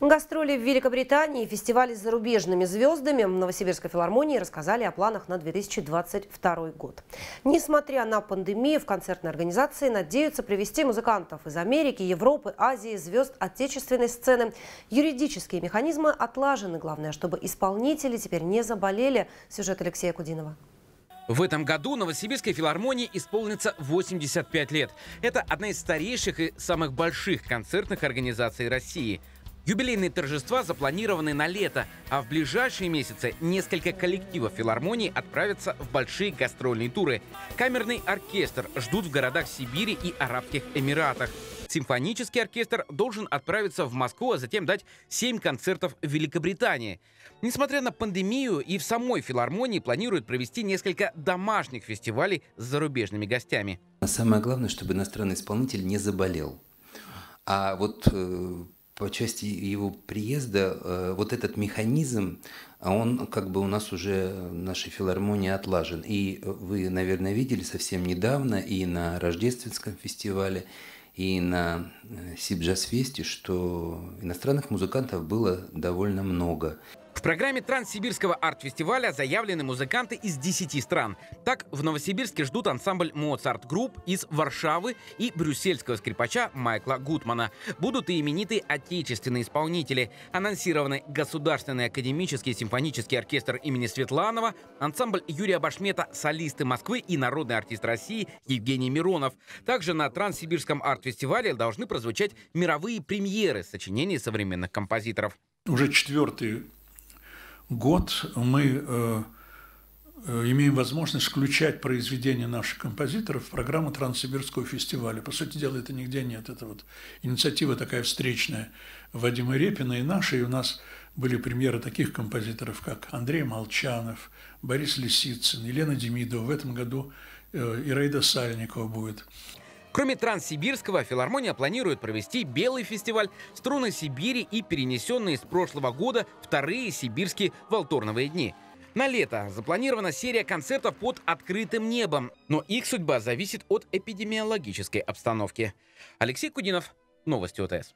Гастроли в Великобритании и фестивали с зарубежными звездами в Новосибирской филармонии рассказали о планах на 2022 год. Несмотря на пандемию, в концертной организации надеются привести музыкантов из Америки, Европы, Азии, звезд отечественной сцены. Юридические механизмы отлажены. Главное, чтобы исполнители теперь не заболели. Сюжет Алексея Кудинова. В этом году Новосибирской филармонии исполнится 85 лет. Это одна из старейших и самых больших концертных организаций России – Юбилейные торжества запланированы на лето, а в ближайшие месяцы несколько коллективов филармонии отправятся в большие гастрольные туры. Камерный оркестр ждут в городах Сибири и Арабских Эмиратах. Симфонический оркестр должен отправиться в Москву, а затем дать 7 концертов в Великобритании. Несмотря на пандемию, и в самой филармонии планируют провести несколько домашних фестивалей с зарубежными гостями. А самое главное, чтобы иностранный исполнитель не заболел. А вот э, по части его приезда э, вот этот механизм, а он как бы у нас уже в нашей филармонии отлажен. И вы, наверное, видели совсем недавно и на Рождественском фестивале, и на э, Сибджазфесте, что иностранных музыкантов было довольно много. В программе Транссибирского арт-фестиваля заявлены музыканты из 10 стран. Так, в Новосибирске ждут ансамбль «Моцарт Групп» из Варшавы и брюссельского скрипача Майкла Гутмана. Будут и именитые отечественные исполнители. Анонсированы Государственный академический симфонический оркестр имени Светланова, ансамбль Юрия Башмета «Солисты Москвы» и народный артист России Евгений Миронов. Также на Транссибирском арт-фестивале должны прозвучать мировые премьеры сочинений современных композиторов. Уже четвертый год мы э, э, имеем возможность включать произведения наших композиторов в программу Транссибирского фестиваля. По сути дела, это нигде нет. Это вот инициатива такая встречная Вадима Репина и наша. И у нас были премьеры таких композиторов, как Андрей Молчанов, Борис Лисицын, Елена Демидова. В этом году э, Ираида Сальникова будет. Кроме Транссибирского, филармония планирует провести Белый фестиваль, струны Сибири и перенесенные с прошлого года вторые сибирские волторновые дни. На лето запланирована серия концертов под открытым небом, но их судьба зависит от эпидемиологической обстановки. Алексей Кудинов, Новости ОТС.